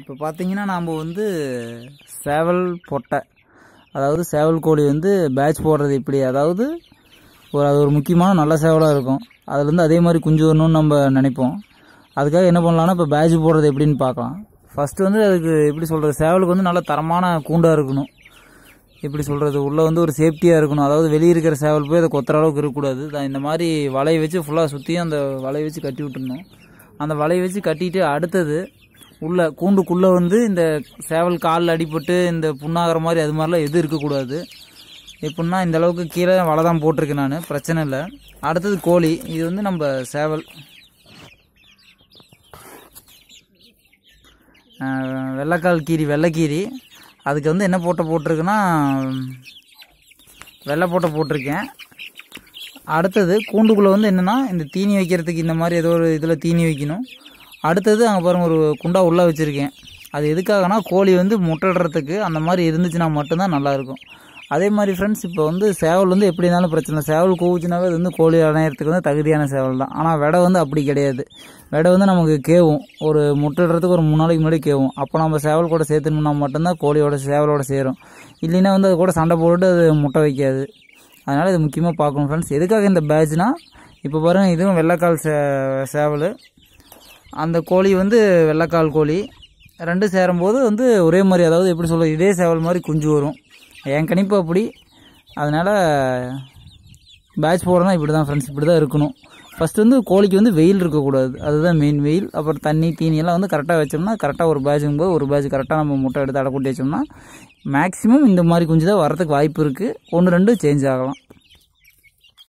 இப்போ பார்த்தீங்கன்னா நாம் வந்து சேவல் பொட்டை அதாவது சேவல் கோழி வந்து பேட்ச் போடுறது இப்படி அதாவது ஒரு அது ஒரு முக்கியமான நல்ல சேவலாக இருக்கும் அதுலேருந்து அதே மாதிரி குஞ்சு வரணும்னு நம்ம நினைப்போம் அதுக்காக என்ன பண்ணலான்னா இப்போ பேட்ச் போடுறது எப்படின்னு பார்க்கலாம் ஃபஸ்ட்டு வந்து அதுக்கு எப்படி சொல்கிறது சேவலுக்கு வந்து நல்ல தரமான கூண்டாக இருக்கணும் எப்படி சொல்கிறது உள்ளே வந்து ஒரு சேஃப்டியாக இருக்கணும் அதாவது வெளியே இருக்கிற சேவல் போய் அதை கொத்துற அளவுக்கு இருக்கக்கூடாது தான் இந்த மாதிரி வலையை வச்சு ஃபுல்லாக சுற்றியும் அந்த வலையை வச்சு கட்டி விட்டுருணும் அந்த வலையை வச்சு கட்டிட்டு அடுத்தது உள்ள கூண்டுக்குள்ளே வந்து இந்த சேவல் காலில் அடிபட்டு இந்த புண்ணாகிற மாதிரி அது மாதிரிலாம் எதுவும் இருக்கக்கூடாது எப்படின்னா இந்த அளவுக்கு கீழே வலை தான் போட்டிருக்கேன் நான் பிரச்சனை இல்லை அடுத்தது கோழி இது வந்து நம்ம சேவல் வெள்ளைக்கால் கீரி வெள்ளைக்கீரி அதுக்கு வந்து என்ன போட்டை போட்டிருக்குன்னா வெள்ளை போட்டை போட்டிருக்கேன் அடுத்தது கூண்டுக்குள்ளே வந்து என்னென்னா இந்த தீனி வைக்கிறதுக்கு இந்த மாதிரி ஏதோ ஒரு இதில் தீனி வைக்கணும் அடுத்தது அங்கே பாருங்கள் ஒரு குண்டா உள்ளே வச்சுருக்கேன் அது எதுக்காகனா கோழி வந்து முட்டைடுறதுக்கு அந்த மாதிரி இருந்துச்சுன்னா மட்டும்தான் நல்லாயிருக்கும் அதே மாதிரி ஃப்ரெண்ட்ஸ் இப்போ வந்து சேவல் வந்து எப்படி இருந்தாலும் பிரச்சனை சேவல் கூவுச்சுனாவே அது வந்து கோழி அணையிறதுக்கு வந்து தகுதியான சேவல் தான் ஆனால் விடை வந்து அப்படி கிடையாது விடை வந்து நமக்கு கேவும் ஒரு முட்டடுறதுக்கு ஒரு மூணு நாளைக்கு முன்னாடி கேவும் அப்போ நம்ம சேவல் கூட சேர்த்துனோம்னா மட்டும்தான் கோழியோட சேவலோட சேரும் இல்லைன்னா வந்து அது கூட சண்டை போட்டு அது முட்டை வைக்காது அதனால் இது முக்கியமாக பார்க்கணும் ஃப்ரெண்ட்ஸ் எதுக்காக இந்த பேட்ச்னால் இப்போ பாருங்கள் இதுவும் வெள்ளைக்கால் சே சேவல் அந்த கோழி வந்து வெள்ளைக்கால் கோழி ரெண்டும் சேரும்போது வந்து ஒரே மாதிரி அதாவது எப்படி சொல்கிறது இதே சேவல் மாதிரி குஞ்சு வரும் என் கணிப்பு அப்படி அதனால் பேட்ச் போடுறதுனா இப்படி தான் ஃப்ரெண்ட்ஸ் இப்படி தான் இருக்கணும் ஃபஸ்ட்டு வந்து கோழிக்கு வந்து வெயில் இருக்கக்கூடாது அதுதான் மெயின் வெயில் அப்புறம் தண்ணி தீனி எல்லாம் வந்து கரெக்டாக வச்சோம்னா கரெக்டாக ஒரு பேட்சுங்கும் போது ஒரு பேட்ச் கரெக்டாக நம்ம முட்டை எடுத்து அடை வச்சோம்னா மேக்ஸிமம் இந்த மாதிரி குஞ்சு தான் வரத்துக்கு வாய்ப்பு இருக்குது ஒன்று ரெண்டு சேஞ்ச் ஆகலாம்